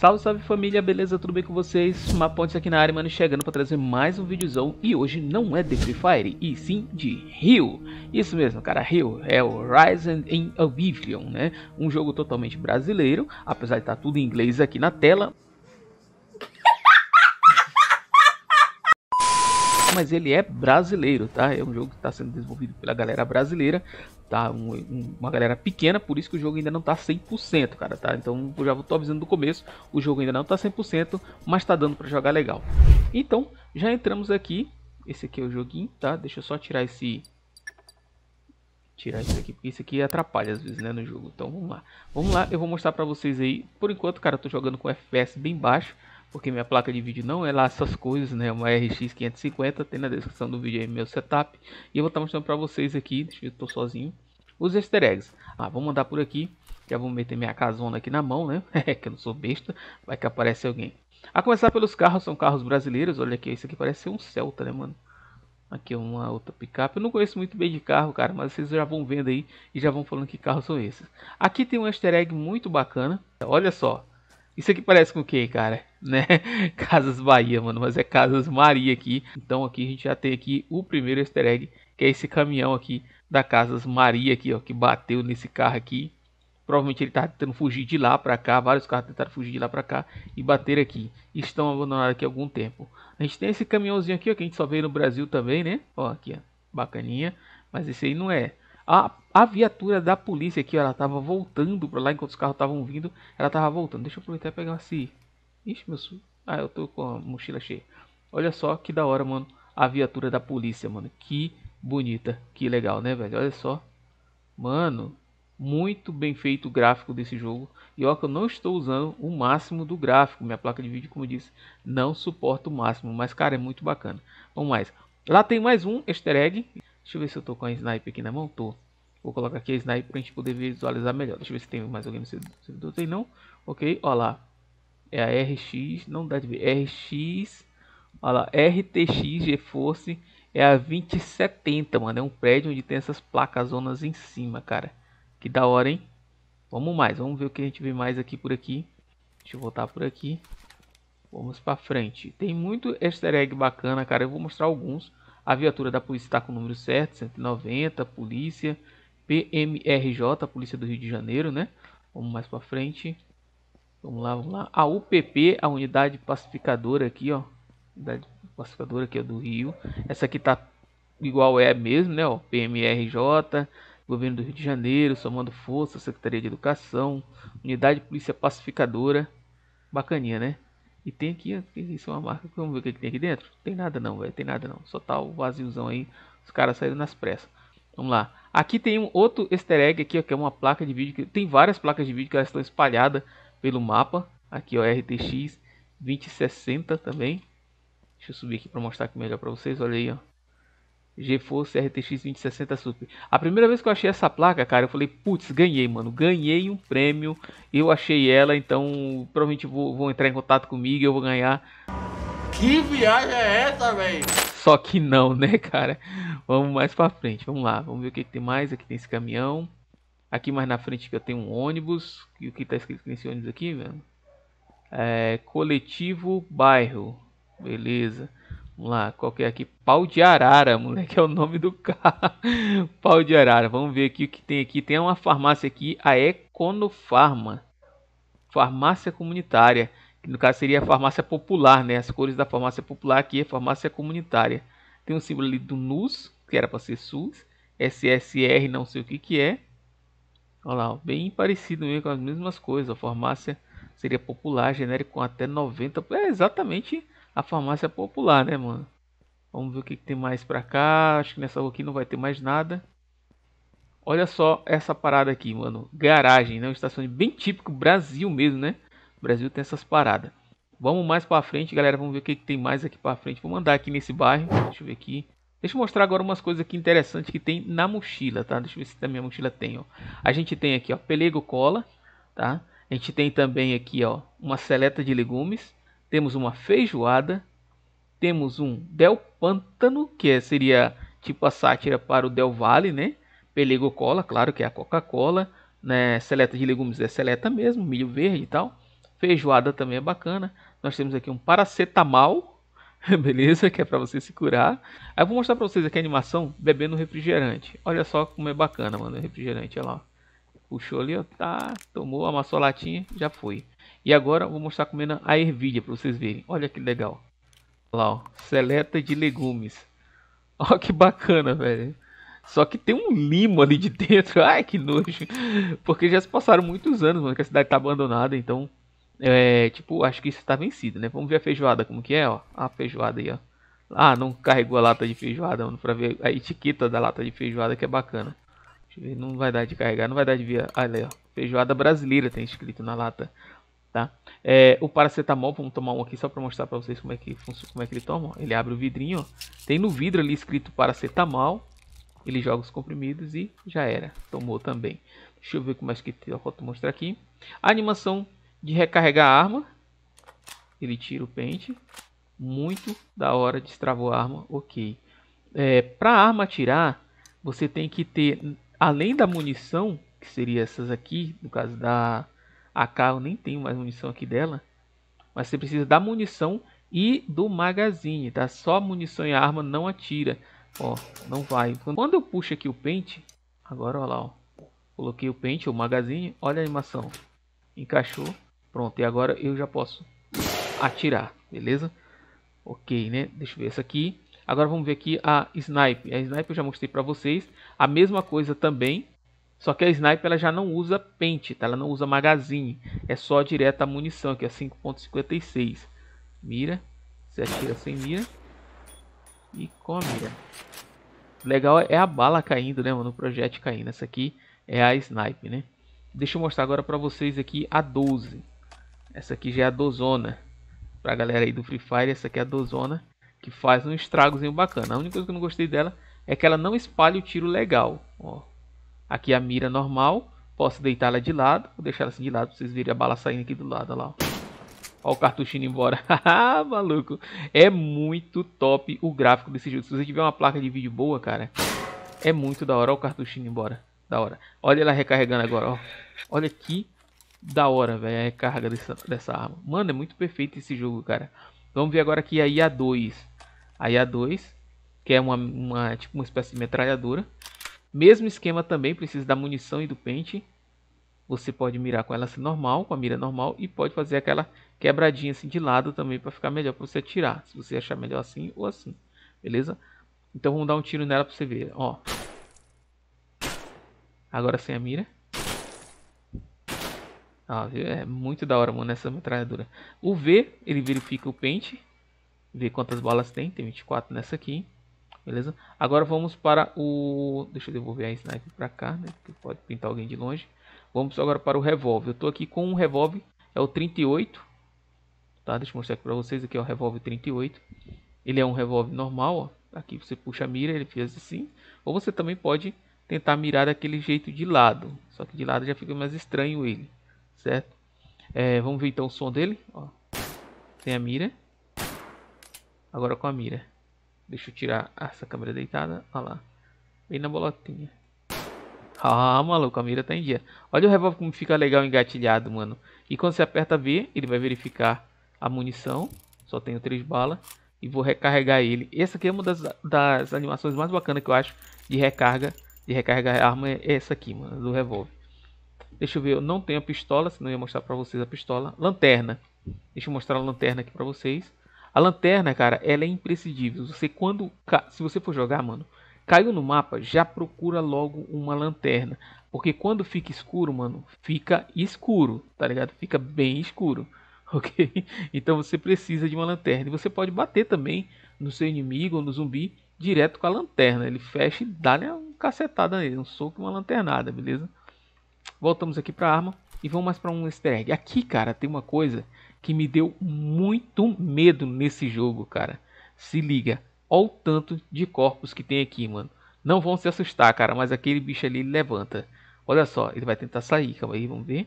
Salve, salve família, beleza? Tudo bem com vocês? Mapontes aqui na área, mano, chegando para trazer mais um videozão e hoje não é de Free Fire, e sim de Rio. Isso mesmo, cara, Rio é o Rise in Oblivion, né? Um jogo totalmente brasileiro, apesar de estar tá tudo em inglês aqui na tela, mas ele é brasileiro, tá? É um jogo que está sendo desenvolvido pela galera brasileira, tá? Um, um, uma galera pequena, por isso que o jogo ainda não tá 100%, cara, tá? Então eu já tô avisando do começo, o jogo ainda não tá 100%, mas tá dando para jogar legal. Então, já entramos aqui, esse aqui é o joguinho, tá? Deixa eu só tirar esse... Tirar isso aqui, porque isso aqui atrapalha às vezes, né, no jogo. Então vamos lá. Vamos lá, eu vou mostrar pra vocês aí. Por enquanto, cara, eu tô jogando com FPS bem baixo, porque minha placa de vídeo não é lá essas coisas, né? Uma RX 550, tem na descrição do vídeo aí meu setup. E eu vou estar mostrando para vocês aqui, deixa eu tô sozinho, os easter eggs. Ah, vou mandar por aqui, já vou meter minha casona aqui na mão, né? que eu não sou besta, vai que aparece alguém. A começar pelos carros, são carros brasileiros, olha aqui, isso aqui parece ser um Celta, né, mano? Aqui uma outra picape. Eu não conheço muito bem de carro, cara, mas vocês já vão vendo aí e já vão falando que carros são esses. Aqui tem um easter egg muito bacana. Olha só, isso aqui parece com o que, cara? Né? Casas Bahia, mano, mas é Casas Maria aqui. Então aqui a gente já tem aqui o primeiro easter egg, que é esse caminhão aqui da Casas Maria aqui, ó, que bateu nesse carro aqui. Provavelmente ele tá tentando fugir de lá para cá, vários carros tentaram fugir de lá para cá e bater aqui. Estão abandonados aqui há algum tempo. A gente tem esse caminhãozinho aqui, ó, que a gente só veio no Brasil também, né? Ó, aqui, ó, bacaninha, mas esse aí não é a, a viatura da polícia aqui, ela tava voltando para lá enquanto os carros estavam vindo. Ela tava voltando. Deixa eu aproveitar e pegar assim Ixi, meu. Su... Ah, eu tô com a mochila cheia. Olha só que da hora, mano. A viatura da polícia, mano. Que bonita. Que legal, né, velho? Olha só. Mano, muito bem feito o gráfico desse jogo. E ó, que eu não estou usando o máximo do gráfico. Minha placa de vídeo, como eu disse, não suporta o máximo. Mas, cara, é muito bacana. Vamos mais. Lá tem mais um easter egg. Deixa eu ver se eu tô com a sniper aqui na mão. Tô. Vou colocar aqui a Snipe para a gente poder visualizar melhor. Deixa eu ver se tem mais alguém no servidor. Tem não? Ok, olha lá. É a RX, não dá de ver. RX, olha lá, RTX GeForce é a 2070, mano. É um prédio onde tem essas placas zonas em cima, cara. Que da hora, hein? Vamos mais, vamos ver o que a gente vê mais aqui por aqui. Deixa eu voltar por aqui. Vamos para frente. Tem muito easter egg bacana, cara. Eu vou mostrar alguns. A viatura da polícia está com o número certo, 190, polícia. PMRJ, Polícia do Rio de Janeiro, né? Vamos mais para frente. Vamos lá, vamos lá. A UPP, a Unidade Pacificadora aqui, ó. Unidade Pacificadora aqui é do Rio. Essa aqui tá igual é mesmo, né? Ó, PMRJ, Governo do Rio de Janeiro, somando força, Secretaria de Educação, Unidade Polícia Pacificadora. Bacaninha, né? E tem aqui, isso é uma marca. Vamos ver o que, que tem aqui dentro? Tem nada não, velho. Tem nada não. Só tá o vaziozão aí. Os caras saíram nas pressas. Vamos lá. Aqui tem um outro easter egg aqui, ó, que é uma placa de vídeo. Que tem várias placas de vídeo que elas estão espalhadas pelo mapa. Aqui, ó, RTX 2060 também. Deixa eu subir aqui para mostrar aqui melhor para vocês. Olha aí, ó. GeForce RTX 2060 Super. A primeira vez que eu achei essa placa, cara, eu falei, putz, ganhei, mano. Ganhei um prêmio. Eu achei ela, então provavelmente vou, vou entrar em contato comigo e eu vou ganhar. Que viagem é essa, velho? Só que não, né, cara? Vamos mais para frente, vamos lá. Vamos ver o que, que, tem mais. Aqui tem esse caminhão. Aqui mais na frente que eu tenho um ônibus. E o que tá escrito nesse ônibus aqui, velho? É, coletivo bairro. Beleza. Vamos lá, qual que é aqui? Pau de arara, moleque, é o nome do carro. Pau de arara. Vamos ver aqui o que tem aqui. Tem uma farmácia aqui, a Econofarma. Farmácia comunitária que no caso seria a farmácia popular, né? As cores da farmácia popular aqui é farmácia comunitária. Tem um símbolo ali do NUS, que era para ser SUS, SSR, não sei o que que é. Olha lá, bem parecido mesmo, com as mesmas coisas. A farmácia seria popular, genérico com até 90. É exatamente a farmácia popular, né, mano? Vamos ver o que, que tem mais pra cá. Acho que nessa rua aqui não vai ter mais nada. Olha só essa parada aqui, mano. Garagem, né? Um estacionamento bem típico Brasil mesmo, né? O Brasil tem essas paradas. Vamos mais para frente, galera. Vamos ver o que, que tem mais aqui para frente. Vou mandar aqui nesse bairro. Deixa eu ver aqui. Deixa eu mostrar agora umas coisas aqui interessantes que tem na mochila, tá? Deixa eu ver se também a mochila tem, ó. A gente tem aqui, ó, pelego cola, tá? A gente tem também aqui, ó, uma seleta de legumes. Temos uma feijoada. Temos um del pântano, que é, seria tipo a sátira para o del vale, né? Pelego cola, claro que é a Coca-Cola, né? Seleta de legumes é seleta mesmo, milho verde e tal. Feijoada também é bacana. Nós temos aqui um paracetamol, beleza? Que é para você se curar. Aí eu vou mostrar para vocês aqui a animação bebendo refrigerante. Olha só como é bacana, mano, refrigerante, olha lá. Puxou ali, ó, tá, tomou, amassou a latinha, já foi. E agora eu vou mostrar comendo a ervilha para vocês verem. Olha que legal. Olha lá, ó, seleta de legumes. Olha que bacana, velho. Só que tem um limo ali de dentro. Ai, que nojo. Porque já se passaram muitos anos, mano, que a cidade tá abandonada, então é, tipo, acho que isso está vencido, né? Vamos ver a feijoada como que é, ó. A feijoada aí, ó. Ah, não carregou a lata de feijoada, mano, pra ver a etiqueta da lata de feijoada que é bacana. não vai dar de carregar, não vai dar de ver. Olha aí, ó. Feijoada brasileira tem escrito na lata, tá? É, o paracetamol, vamos tomar um aqui só pra mostrar pra vocês como é que funciona, como é que ele toma. Ele abre o vidrinho, ó. Tem no vidro ali escrito paracetamol. Ele joga os comprimidos e já era. Tomou também. Deixa eu ver como mais é que eu tá, posso mostrar aqui. A animação de recarregar a arma. Ele tira o pente. Muito da hora, destravou a arma, ok. É, Para a arma atirar, você tem que ter, além da munição, que seria essas aqui, no caso da AK, eu nem tenho mais munição aqui dela. Mas você precisa da munição e do magazine, tá? Só munição e arma não atira. Ó, não vai. Quando eu puxo aqui o pente, agora olha lá, ó. Coloquei o pente, o magazine, olha a animação. Encaixou, Pronto, e agora eu já posso atirar, beleza? Ok, né? Deixa eu ver essa aqui. Agora vamos ver aqui a Snipe. A Snipe eu já mostrei para vocês. A mesma coisa também, só que a Snipe ela já não usa pente, tá? Ela não usa magazine. É só direta a munição, que é a 5.56. Mira. Você atira sem mira. E com a mira. Legal é a bala caindo, né, mano? O projétil caindo. Essa aqui é a Snipe, né? Deixa eu mostrar agora para vocês aqui a 12. Essa aqui já é a dozona. Pra galera aí do Free Fire, essa aqui é a dozona. Que faz um estragozinho bacana. A única coisa que eu não gostei dela é que ela não espalha o tiro legal. Ó. Aqui a mira normal. Posso deitar ela de lado. Vou deixar ela assim de lado pra vocês verem a bala saindo aqui do lado. Olha lá, ó. Ó o cartuchinho embora. Ah, maluco. É muito top o gráfico desse jogo. Se você tiver uma placa de vídeo boa, cara, é muito da hora. Ó o cartuchinho embora. Da hora. Olha ela recarregando agora, ó. Olha que da hora, velho, a recarga dessa, dessa arma. Mano, é muito perfeito esse jogo, cara. Vamos ver agora aqui a IA-2. A IA-2, que é uma, uma, tipo uma espécie de metralhadora. Mesmo esquema também, precisa da munição e do pente. Você pode mirar com ela assim normal, com a mira normal. E pode fazer aquela quebradinha assim de lado também para ficar melhor para você atirar. Se você achar melhor assim ou assim, beleza? Então vamos dar um tiro nela para você ver, ó. Agora sem a mira. Ah, é muito da hora, mano, essa metralhadora. O V, ele verifica o pente. Vê quantas balas tem. Tem 24 nessa aqui. Beleza? Agora vamos para o... Deixa eu devolver a sniper para cá, né? Porque pode pintar alguém de longe. Vamos agora para o revólver. Eu tô aqui com um revólver. É o 38. Tá? Deixa eu mostrar aqui para vocês. Aqui é o revólver 38. Ele é um revólver normal, ó. Aqui você puxa a mira, ele fez assim. Ou você também pode tentar mirar daquele jeito de lado. Só que de lado já fica mais estranho ele certo? É, vamos ver então o som dele. Ó. Tem a mira. Agora com a mira. Deixa eu tirar essa câmera deitada. Olha lá. Bem na bolotinha. Ah, maluco, a mira tá em dia. Olha o revólver como fica legal engatilhado, mano. E quando você aperta B, ele vai verificar a munição. Só tenho três balas. E vou recarregar ele. Essa aqui é uma das, das animações mais bacanas que eu acho de recarga. De recarregar a arma é essa aqui, mano, do revólver. Deixa eu ver, eu não tenho a pistola, senão eu ia mostrar para vocês a pistola. Lanterna. Deixa eu mostrar a lanterna aqui para vocês. A lanterna, cara, ela é imprescindível. Você quando, se você for jogar, mano, caiu no mapa, já procura logo uma lanterna, porque quando fica escuro, mano, fica escuro, tá ligado? Fica bem escuro. OK? Então você precisa de uma lanterna. E você pode bater também no seu inimigo ou no zumbi direto com a lanterna. Ele fecha e dá uma cacetada nele, um soco e uma lanternada, beleza? voltamos aqui para a arma e vamos mais para um easter egg. Aqui, cara, tem uma coisa que me deu muito medo nesse jogo, cara. Se liga, olha o tanto de corpos que tem aqui, mano. Não vão se assustar, cara, mas aquele bicho ali levanta. Olha só, ele vai tentar sair, calma aí, vamos ver.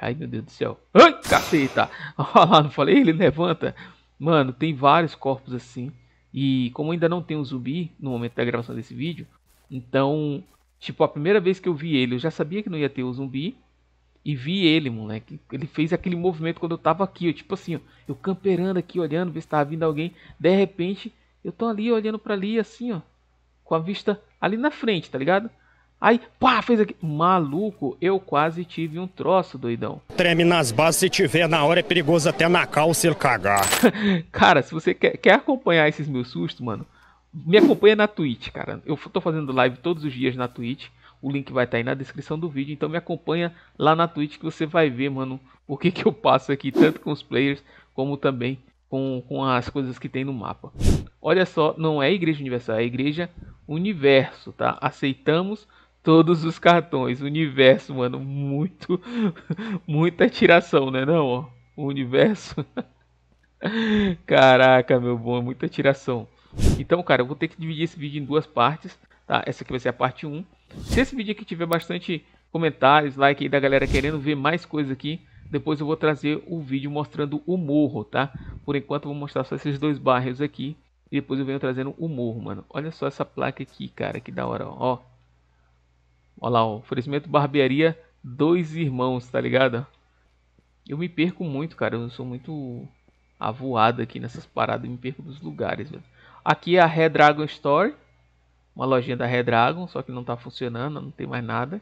Ai, meu Deus do céu. Ai, caceta! Olha lá, não falei? Ele levanta. Mano, tem vários corpos assim. E como ainda não tem um zumbi no momento da gravação desse vídeo, então Tipo, a primeira vez que eu vi ele, eu já sabia que não ia ter o zumbi. E vi ele, moleque. Ele fez aquele movimento quando eu tava aqui, eu, tipo assim, ó, eu camperando aqui, olhando, ver se tava vindo alguém. De repente, eu tô ali olhando para ali, assim, ó. Com a vista ali na frente, tá ligado? Aí, pá, fez aqui. Maluco, eu quase tive um troço, doidão. Treme nas bases, se tiver na hora é perigoso até na calça ele cagar. Cara, se você quer, quer acompanhar esses meus sustos, mano, me acompanha na Twitch, cara. Eu tô fazendo live todos os dias na Twitch. O link vai estar tá aí na descrição do vídeo. Então me acompanha lá na Twitch que você vai ver, mano, o que, que eu passo aqui, tanto com os players como também com, com as coisas que tem no mapa. Olha só, não é Igreja Universal, é Igreja Universo, tá? Aceitamos todos os cartões. Universo, mano, muito, muita tiração, né? Não, ó. O universo. Caraca, meu bom, é muita tiração. Então, cara, eu vou ter que dividir esse vídeo em duas partes, tá? Essa aqui vai ser a parte 1. Se esse vídeo aqui tiver bastante comentários, like aí da galera querendo ver mais coisas aqui, depois eu vou trazer o vídeo mostrando o morro, tá? Por enquanto eu vou mostrar só esses dois bairros aqui. E depois eu venho trazendo o morro, mano. Olha só essa placa aqui, cara, que da hora, ó. Olha lá, ó. Oferecimento barbearia, dois irmãos, tá ligado? Eu me perco muito, cara. Eu sou muito avoado aqui nessas paradas. Eu me perco dos lugares, velho. Aqui é a Redragon Store, uma lojinha da Redragon, só que não está funcionando, não tem mais nada.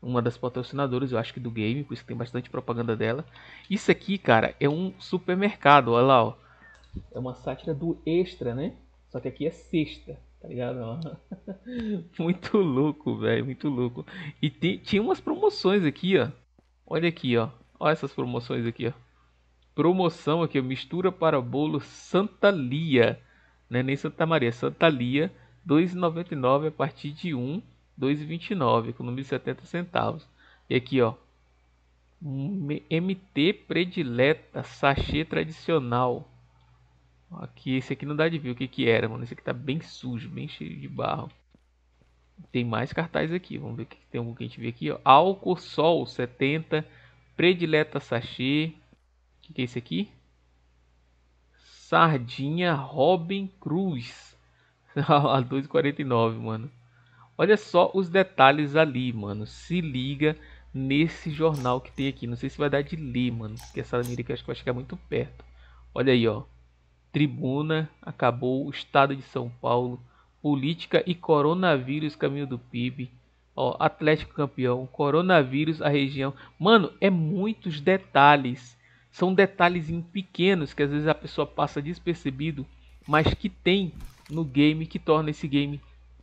Uma das patrocinadoras, eu acho que do game, por isso tem bastante propaganda dela. Isso aqui, cara, é um supermercado, olha lá, ó. É uma sátira do Extra, né? Só que aqui é sexta, tá ligado? muito louco, velho, muito louco. E tem, tinha umas promoções aqui, ó. Olha aqui, ó. Olha essas promoções aqui, ó. Promoção aqui, ó. Mistura para bolo Santa Lia. Né, nem Santa Maria, Santa Lia, 2,99 a partir de 1, 2,29, economia de 70 centavos. E aqui, ó, MT predileta, sachê tradicional. Aqui, esse aqui não dá de ver o que que era, mano. Esse aqui tá bem sujo, bem cheio de barro. Tem mais cartaz aqui, vamos ver o que tem um que a gente vê aqui, ó. Álcool Sol 70, predileta sachê. O que que é esse aqui? Sardinha Robin Cruz. a 2,49, mano. Olha só os detalhes ali, mano. Se liga nesse jornal que tem aqui. Não sei se vai dar de ler, mano. Porque essa mira aqui acho que vai chegar muito perto. Olha aí, ó. Tribuna, acabou. O Estado de São Paulo. Política e coronavírus, caminho do PIB. Ó, Atlético campeão. Coronavírus, a região. Mano, é muitos detalhes são detalhes pequenos que às vezes a pessoa passa despercebido, mas que tem no game que torna esse game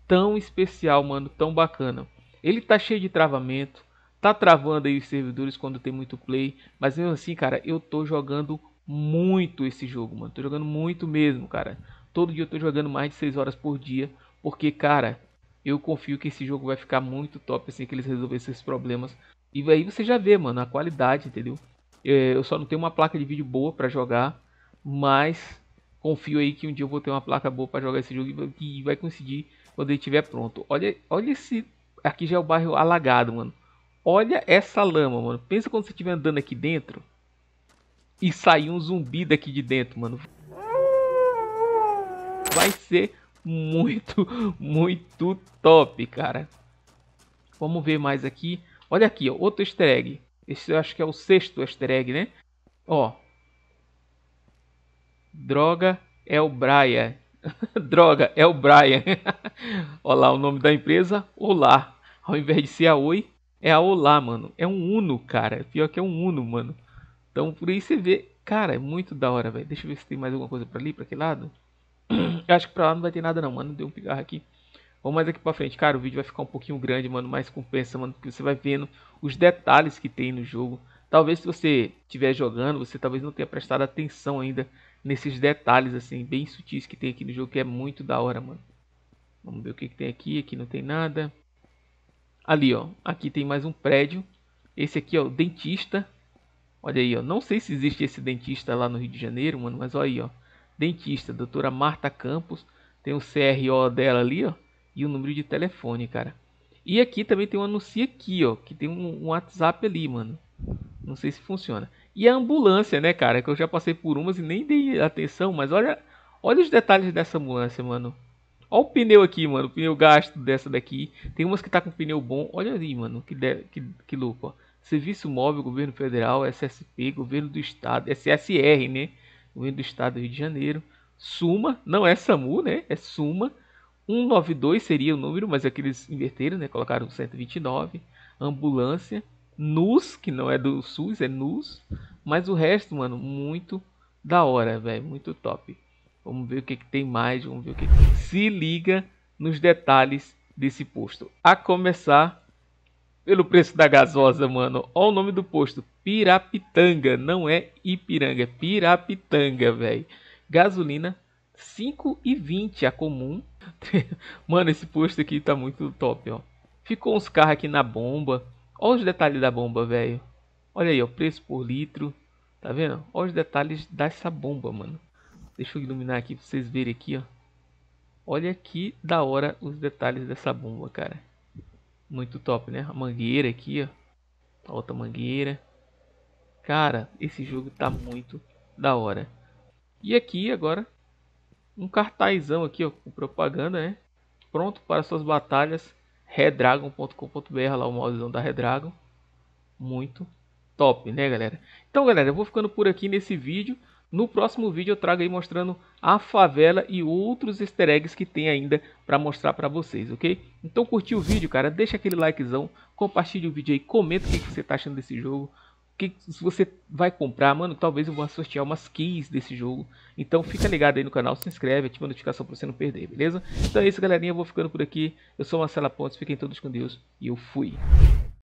tão especial, mano, tão bacana. Ele tá cheio de travamento, tá travando aí os servidores quando tem muito play, mas mesmo assim, cara, eu tô jogando muito esse jogo, mano. Tô jogando muito mesmo, cara. Todo dia eu tô jogando mais de 6 horas por dia, porque, cara, eu confio que esse jogo vai ficar muito top assim que eles resolverem esses problemas. E aí você já vê, mano, a qualidade, entendeu? É, eu só não tenho uma placa de vídeo boa para jogar, mas confio aí que um dia eu vou ter uma placa boa para jogar esse jogo e vai conseguir quando ele estiver pronto. Olha, olha esse aqui já é o bairro alagado, mano. Olha essa lama, mano. Pensa quando você estiver andando aqui dentro e sair um zumbi daqui de dentro, mano. Vai ser muito, muito top, cara. Vamos ver mais aqui. Olha aqui, ó, outro easter egg. Esse eu acho que é o sexto easter egg, né? Ó. Droga é o Brian. Droga é o Brian. Olá, o nome da empresa? Olá. Ao invés de ser a Oi, é a Olá, mano. É um Uno, cara. Pior que é um Uno, mano. Então por aí você vê. Cara, é muito da hora, velho. Deixa eu ver se tem mais alguma coisa pra ali, pra aquele lado. Eu acho que pra lá não vai ter nada não, mano. Deu um pigarro aqui. Vamos mais aqui pra frente, cara. O vídeo vai ficar um pouquinho grande, mano. Mas compensa, mano. Porque você vai vendo os detalhes que tem no jogo. Talvez se você estiver jogando, você talvez não tenha prestado atenção ainda nesses detalhes, assim, bem sutis que tem aqui no jogo. Que é muito da hora, mano. Vamos ver o que, que tem aqui. Aqui não tem nada. Ali, ó. Aqui tem mais um prédio. Esse aqui, ó. Dentista. Olha aí, ó. Não sei se existe esse dentista lá no Rio de Janeiro, mano. Mas olha aí, ó. Dentista. Doutora Marta Campos. Tem o CRO dela ali, ó e o número de telefone, cara. E aqui também tem um anúncio aqui, ó, que tem um, um WhatsApp ali, mano. Não sei se funciona. E a ambulância, né, cara, que eu já passei por umas e nem dei atenção, mas olha, olha os detalhes dessa ambulância, mano. Olha o pneu aqui, mano, o pneu gasto dessa daqui. Tem umas que tá com pneu bom. Olha ali, mano, que, de... que, que louco, ó. Serviço Móvel, Governo Federal, SSP, Governo do Estado, SSR, né? Governo do Estado do Rio de Janeiro. Suma, não é SAMU, né? É Suma. 192 seria o número, mas aqueles é inverteram, né? Colocaram 129. Ambulância. NUS, que não é do SUS, é NUS. Mas o resto, mano, muito da hora, velho. Muito top. Vamos ver o que, que tem mais. Vamos ver o que, que tem. Se liga nos detalhes desse posto. A começar pelo preço da gasosa, mano. Olha o nome do posto: Pirapitanga. Não é Ipiranga, é Pirapitanga, velho. Gasolina 5,20 a comum Mano, esse posto aqui tá muito top, ó. Ficou uns carros aqui na bomba. Olha os detalhes da bomba, velho. Olha aí, ó. Preço por litro. Tá vendo? Olha os detalhes dessa bomba, mano. Deixa eu iluminar aqui pra vocês verem aqui, ó. Olha que da hora os detalhes dessa bomba, cara. Muito top, né? A mangueira aqui, ó. A outra mangueira. Cara, esse jogo tá muito da hora. E aqui agora um cartazão aqui, ó, com propaganda, né? Pronto para suas batalhas. Redragon.com.br, lá o mozão da Redragon. Muito top, né, galera? Então, galera, eu vou ficando por aqui nesse vídeo. No próximo vídeo eu trago aí mostrando a favela e outros easter eggs que tem ainda para mostrar para vocês, ok? Então curtiu o vídeo, cara, deixa aquele likezão, compartilha o vídeo aí, comenta o que você tá achando desse jogo que se você vai comprar, mano, talvez eu vou sortear umas keys desse jogo. Então fica ligado aí no canal, se inscreve, ativa a notificação para você não perder, beleza? Então é isso, galerinha, eu vou ficando por aqui. Eu sou Marcela Pontes, fiquem todos com Deus e eu fui.